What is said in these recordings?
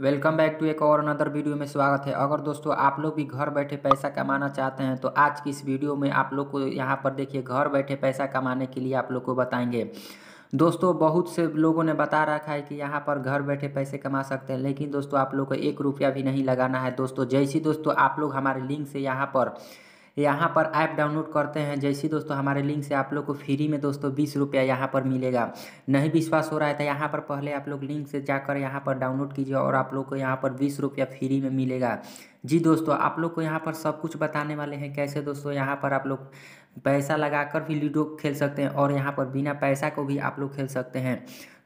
welcome back to एक और another video में स्वागत है अगर दोस्तों आप लोग भी घर बैठे पैसा कमाना चाहते हैं तो आज की इस वीडियो में आप लोग को यहाँ पर देखिए घर बैठे पैसा कमाने के लिए आप लोग को बताएंगे दोस्तों बहुत से लोगों ने बता रखा है कि यहाँ पर घर बैठे पैसे कमा सकते हैं लेकिन दोस्तों आप लोग को एक रुपया भी नहीं लगाना है दोस्तों जैसी दोस्तों आप लोग हमारे लिंक से यहाँ पर यहाँ पर ऐप डाउनलोड करते हैं जैसे दोस्तों हमारे लिंक से आप लोग को फ्री में दोस्तों बीस रुपया यहाँ पर मिलेगा नहीं विश्वास हो रहा है तो यहाँ पर पहले आप लोग लिंक से जाकर यहाँ पर डाउनलोड कीजिए और आप लोग को यहाँ पर बीस रुपया फ्री में मिलेगा जी दोस्तों आप लोग को यहाँ पर सब कुछ बताने वाले हैं कैसे दोस्तों यहाँ पर आप लोग पैसा लगाकर भी लूडो खेल सकते हैं और यहाँ पर बिना पैसा को भी आप लोग खेल सकते हैं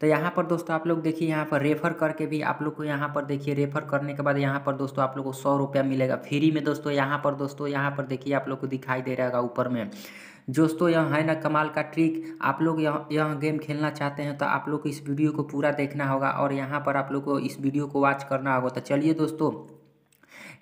तो यहाँ पर दोस्तों आप लोग देखिए यहाँ पर रेफर करके भी आप लोग को यहाँ पर देखिए रेफर करने के बाद यहाँ पर दोस्तों आप लोग को सौ रुपया मिलेगा फ्री में दोस्तों यहाँ पर दोस्तों यहाँ पर देखिए आप लोग को दिखाई दे रहेगा ऊपर में दोस्तों यह है ना कमाल का ट्रिक आप लोग यह यह गेम खेलना चाहते हैं तो आप लोग को इस वीडियो को पूरा देखना होगा और यहाँ पर आप लोग को इस वीडियो को वॉच करना होगा तो चलिए दोस्तों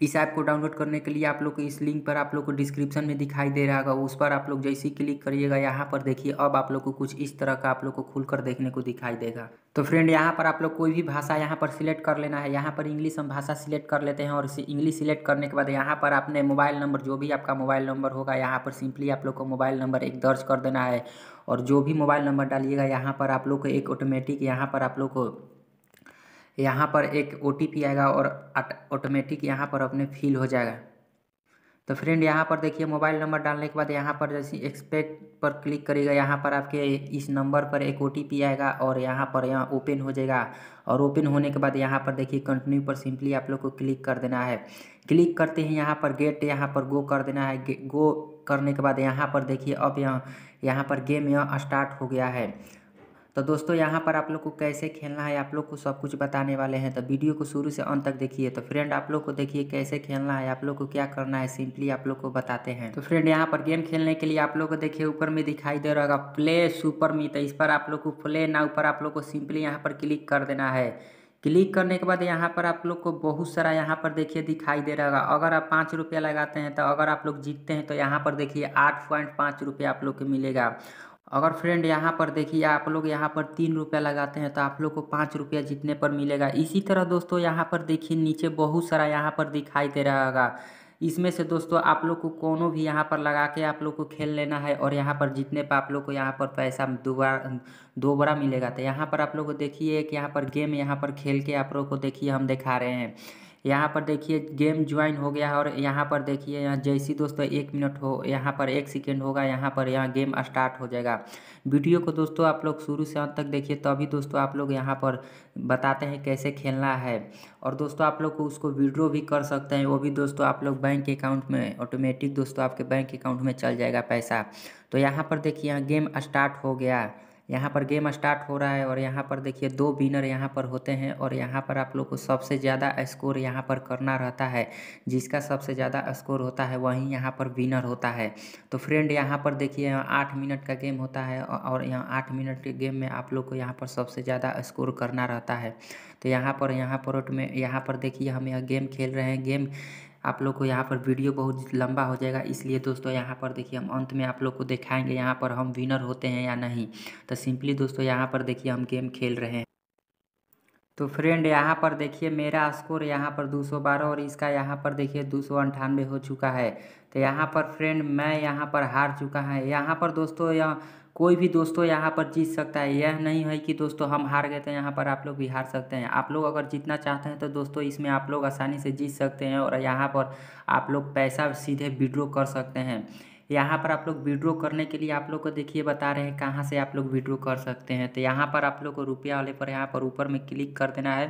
इस ऐप को डाउनलोड करने के लिए आप लोग को इस लिंक पर आप लोग को डिस्क्रिप्शन में दिखाई दे रहा होगा उस पर आप लोग जैसे ही क्लिक करिएगा यहाँ पर देखिए अब आप लोग को कुछ इस तरह का आप लोग को खुलकर देखने को दिखाई देगा तो फ्रेंड यहाँ पर आप लोग कोई भी भाषा यहाँ पर सिलेक्ट कर लेना है यहाँ पर इंग्लिश हम भाषा सिलेक्ट कर लेते हैं और इंग्लिश सिलेक्ट करने के बाद यहाँ पर आपने मोबाइल नंबर जो भी आपका मोबाइल नंबर होगा यहाँ पर सिंपली आप लोग को मोबाइल नंबर एक दर्ज कर देना है और जो भी मोबाइल नंबर डालिएगा यहाँ पर आप लोग को एक ऑटोमेटिक यहाँ पर आप लोग को यहाँ पर एक ओ आएगा और ऑटोमेटिक यहाँ पर अपने फिल हो जाएगा तो फ्रेंड यहाँ पर देखिए मोबाइल नंबर डालने के बाद यहाँ पर जैसे एक्सपेक्ट पर क्लिक करेगा यहाँ पर आपके इस नंबर पर एक ओ आएगा और यहाँ पर यहाँ ओपन हो जाएगा और ओपन होने के बाद यहाँ पर देखिए कंटिन्यू पर सिंपली आप लोग को क्लिक कर देना है क्लिक करते ही यहाँ पर गेट यहाँ पर गो कर देना है गो करने के बाद यहाँ पर देखिए अब यहाँ यहाँ पर गेम यहाँ स्टार्ट हो गया है तो दोस्तों यहाँ पर आप लोग को कैसे खेलना है आप लोग को सब कुछ बताने वाले हैं तो वीडियो को शुरू से अंत तक देखिए तो फ्रेंड आप लोग को देखिए कैसे खेलना है आप लोग को क्या करना है सिंपली आप लोग को बताते हैं तो फ्रेंड यहाँ पर गेम खेलने के लिए आप लोग को देखिए ऊपर में दिखाई दे रहा प्ले सुपर मी तो इस पर आप लोग को प्ले ना ऊपर आप लोग को सिंपली यहाँ पर क्लिक कर देना है क्लिक करने के बाद यहाँ पर आप लोग को बहुत सारा यहाँ पर देखिए दिखाई दे रहा अगर आप पाँच रुपया लगाते हैं तो अगर आप लोग जीतते हैं तो यहाँ पर देखिए आठ पॉइंट पाँच रुपया आप लोग को मिलेगा अगर फ्रेंड यहाँ पर देखिए आप लोग यहाँ पर तीन रुपया लगाते हैं तो आप लोग को पाँच रुपया जीतने पर मिलेगा इसी तरह दोस्तों यहाँ पर देखिए नीचे बहुत सारा यहाँ पर दिखाई दे रहा होगा इसमें से दोस्तों आप लोग को कोनो भी यहाँ पर लगा के आप लोग को खेल लेना है और यहाँ पर जीतने पर आप लोग को यहाँ पर पैसा दोबारा दोबारा मिलेगा तो यहाँ पर आप लोग को देखिए एक यहाँ पर गेम यहाँ पर खेल के आप लोग को देखिए हम दिखा रहे हैं यहाँ पर देखिए गेम ज्वाइन हो गया और यहाँ पर देखिए यहाँ जैसी दोस्तों एक मिनट हो यहाँ पर एक सेकेंड होगा यहाँ पर यहाँ गेम स्टार्ट हो जाएगा वीडियो को दोस्तों आप लोग शुरू से अंत तक देखिए तभी दोस्तों आप लोग यहाँ पर बताते हैं कैसे खेलना है और दोस्तों आप लोग को उसको वीड्रो भी कर सकते हैं वो भी दोस्तों आप लोग बैंक अकाउंट में ऑटोमेटिक दोस्तों आपके बैंक अकाउंट में चल जाएगा पैसा तो यहाँ पर देखिए यहाँ गेम स्टार्ट हो गया यहाँ पर गेम स्टार्ट हो रहा है और यहाँ पर देखिए दो विनर यहाँ पर होते हैं और यहाँ पर आप लोग को सबसे ज़्यादा स्कोर यहाँ पर करना रहता है जिसका सबसे ज़्यादा स्कोर होता है वही यहाँ पर विनर होता है तो फ्रेंड यहाँ पर देखिए आठ मिनट का गेम होता है और यहाँ आठ मिनट के गेम में आप लोग को यहाँ पर सबसे ज़्यादा स्कोर करना रहता है तो यहाँ पर यहाँ पर में यहाँ पर देखिए हम यह गेम खेल रहे हैं गेम आप लोग को यहाँ पर वीडियो बहुत लंबा हो जाएगा इसलिए दोस्तों यहाँ पर देखिए हम अंत में आप लोग को दिखाएंगे यहाँ पर हम विनर होते हैं या नहीं तो सिंपली दोस्तों यहाँ पर देखिए हम गेम खेल रहे हैं तो फ्रेंड यहाँ पर देखिए मेरा स्कोर यहाँ पर 212 और इसका यहाँ पर देखिए दो हो चुका है तो यहाँ पर फ्रेंड मैं यहाँ पर हार चुका है यहाँ पर दोस्तों यह कोई भी दोस्तों यहाँ पर जीत सकता है यह नहीं है कि दोस्तों हम हार गए थे तो यहाँ पर आप लोग भी हार सकते हैं आप लोग अगर जीतना चाहते हैं तो दोस्तों इसमें आप लोग आसानी से जीत सकते हैं और यहाँ पर आप लोग पैसा सीधे विड्रॉ कर सकते हैं यहाँ पर आप लोग विड्रो करने के लिए आप लोग को देखिए बता रहे हैं कहाँ से आप लोग विड्रो कर सकते हैं तो यहाँ पर आप लोग को रुपया वाले पर यहाँ पर ऊपर में क्लिक कर देना है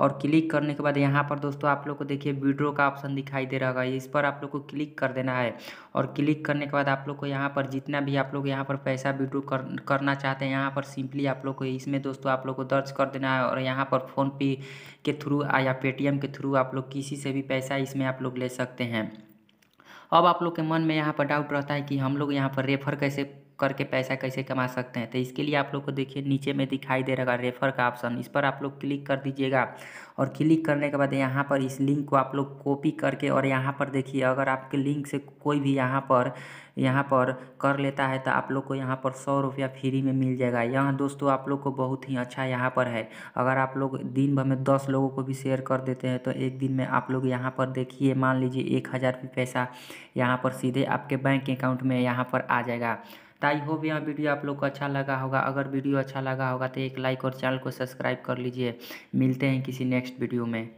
और क्लिक करने के बाद यहाँ पर दोस्तों आप लोग को देखिए विड्रो का ऑप्शन दिखाई दे रहा है इस पर आप लोग को क्लिक कर देना है और क्लिक करने के बाद आप लोग को यहाँ पर जितना भी आप लोग यहाँ पर पैसा विड्रो कर, करना चाहते हैं यहाँ पर सिंपली आप लोग को इसमें दोस्तों आप लोग को दर्ज कर देना है और यहाँ पर फ़ोनपे के थ्रू या पेटीएम के थ्रू आप लोग किसी से भी पैसा इसमें आप लोग ले सकते हैं अब आप लोग के मन में यहाँ पर डाउट रहता है कि हम लोग यहाँ पर रेफर कैसे करके पैसा कैसे कमा सकते हैं तो इसके लिए आप लोग को देखिए नीचे में दिखाई दे रहा रेफर का ऑप्शन इस पर आप लोग क्लिक कर दीजिएगा और क्लिक करने के बाद यहाँ पर इस लिंक को आप लोग कॉपी करके और यहाँ पर देखिए अगर आपके लिंक से कोई भी यहाँ पर यहाँ पर कर लेता है तो आप लोग को यहाँ पर सौ रुपया फ्री में मिल जाएगा यह दोस्तों आप लोग को बहुत ही अच्छा यहाँ पर है अगर आप लोग दिन भर में दस लोगों को भी शेयर कर देते हैं तो एक दिन में आप लोग यहाँ पर देखिए मान लीजिए एक हज़ार पैसा यहाँ पर सीधे आपके बैंक अकाउंट में यहाँ पर आ जाएगा तो आई होप यहाँ वीडियो आप लोग को अच्छा लगा होगा अगर वीडियो अच्छा लगा होगा तो एक लाइक और चैनल को सब्सक्राइब कर लीजिए मिलते हैं किसी नेक्स्ट वीडियो में